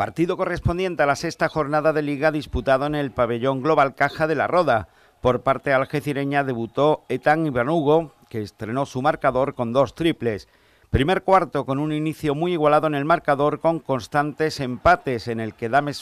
Partido correspondiente a la sexta jornada de liga disputado en el pabellón Global Caja de la Roda. Por parte algecireña debutó Etan Ibernugo, que estrenó su marcador con dos triples. Primer cuarto con un inicio muy igualado en el marcador con constantes empates en el que Dame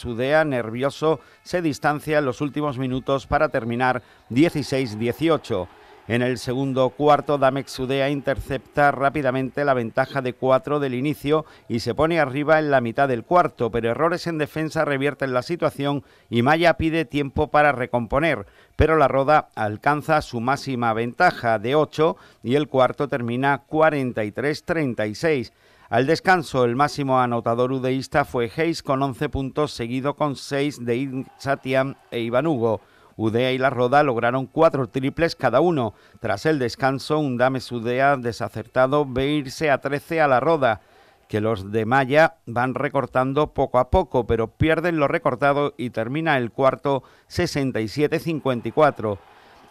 nervioso, se distancia en los últimos minutos para terminar 16-18. En el segundo cuarto, Damex Udea intercepta rápidamente la ventaja de 4 del inicio y se pone arriba en la mitad del cuarto, pero errores en defensa revierten la situación y Maya pide tiempo para recomponer, pero la Roda alcanza su máxima ventaja de 8 y el cuarto termina 43-36. Al descanso, el máximo anotador udeísta fue Hayes con 11 puntos, seguido con 6 de Satiam e Ivanugo. Hugo. Udea y La Roda lograron cuatro triples cada uno. Tras el descanso, un Dames Udea desacertado ve irse a 13 a La Roda que los de Maya van recortando poco a poco, pero pierden lo recortado y termina el cuarto 67-54.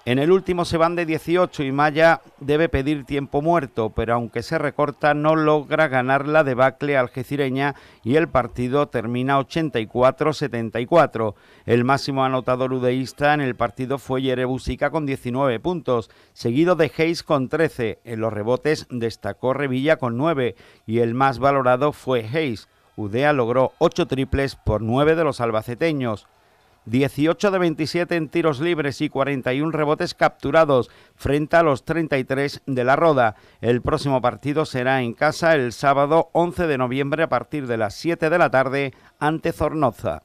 En el último se van de 18 y Maya debe pedir tiempo muerto, pero aunque se recorta no logra ganar la debacle algecireña y el partido termina 84-74. El máximo anotador udeísta en el partido fue Yerebusica con 19 puntos, seguido de Hayes con 13. En los rebotes destacó Revilla con 9 y el más valorado fue Hayes. Udea logró 8 triples por 9 de los albaceteños. 18 de 27 en tiros libres y 41 rebotes capturados frente a los 33 de la Roda. El próximo partido será en casa el sábado 11 de noviembre a partir de las 7 de la tarde ante Zornoza.